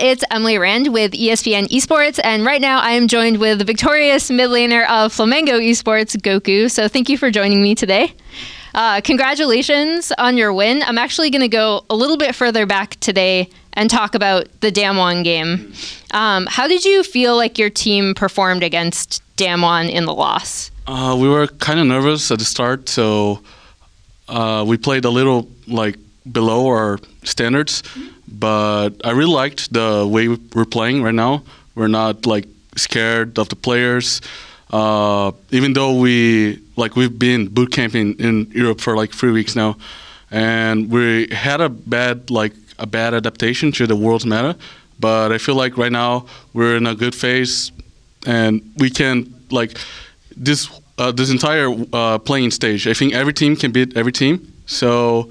It's Emily Rand with ESPN Esports, and right now I am joined with the victorious mid laner of Flamengo Esports, Goku. So thank you for joining me today. Uh, congratulations on your win. I'm actually going to go a little bit further back today and talk about the Damwon game. Um, how did you feel like your team performed against Damwon in the loss? Uh, we were kind of nervous at the start, so uh, we played a little like below our standards. Mm-hmm. But I really liked the way we're playing right now. We're not like scared of the players. Uh, even though we like we've been boot camping in Europe for like three weeks now, and we had a bad like a bad adaptation to the world's meta. But I feel like right now we're in a good phase, and we can like this uh, this entire uh, playing stage. I think every team can beat every team. So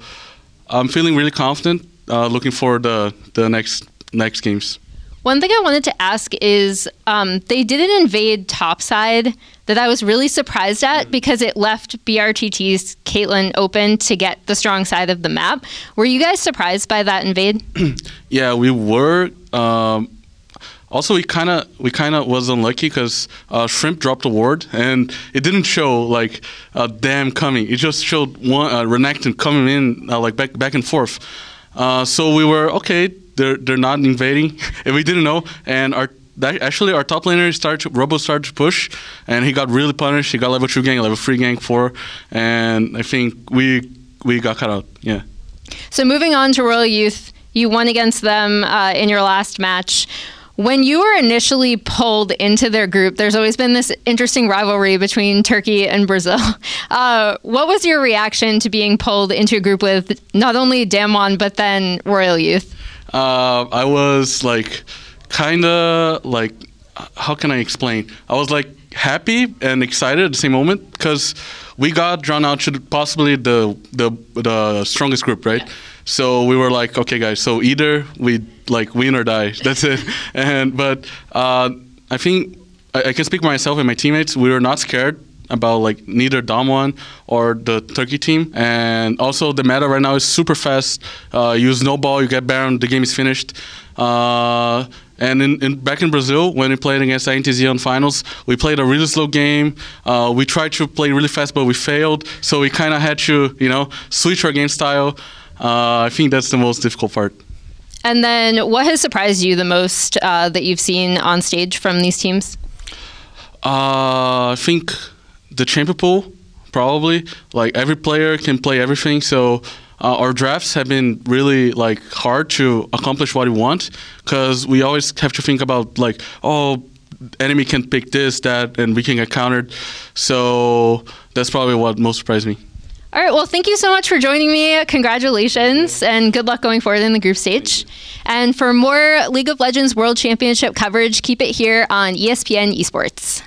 I'm feeling really confident uh, looking forward to the next next games. One thing I wanted to ask is um, they didn't invade topside that I was really surprised at mm. because it left BRTT's Caitlyn open to get the strong side of the map. Were you guys surprised by that invade? yeah, we were. Um, also, we kind of we kind of was unlucky because uh, Shrimp dropped a ward and it didn't show like a damn coming. It just showed one uh, Renekton coming in uh, like back back and forth. Uh, so we were okay. They're they're not invading, and we didn't know. And our actually our top laner started to, Robo started to push, and he got really punished. He got level two gang, level three gang, four, and I think we we got cut out. Yeah. So moving on to Royal Youth, you won against them uh, in your last match. When you were initially pulled into their group, there's always been this interesting rivalry between Turkey and Brazil. Uh, what was your reaction to being pulled into a group with not only Damwon, but then Royal Youth? Uh, I was like, kind of like how can I explain? I was like happy and excited at the same moment because we got drawn out to possibly the the the strongest group, right? Yeah. So we were like, okay, guys. So either we like win or die. That's it. And but uh, I think I, I, can speak for myself and my teammates. We were not scared about like neither Dom one or the Turkey team. And also the meta right now is super fast. Uh, you snowball, you get Baron, the game is finished. Uh, and in, in, back in Brazil, when we played against INTZ on finals, we played a really slow game. Uh, we tried to play really fast, but we failed. So we kind of had to, you know, switch our game style. Uh, I think that's the most difficult part. And then, what has surprised you the most uh, that you've seen on stage from these teams? Uh, I think the champion pool, probably. Like every player can play everything. So uh, our drafts have been really like hard to accomplish what we want because we always have to think about like oh enemy can pick this that and we can get countered so that's probably what most surprised me all right well thank you so much for joining me congratulations and good luck going forward in the group stage and for more league of legends world championship coverage keep it here on espn esports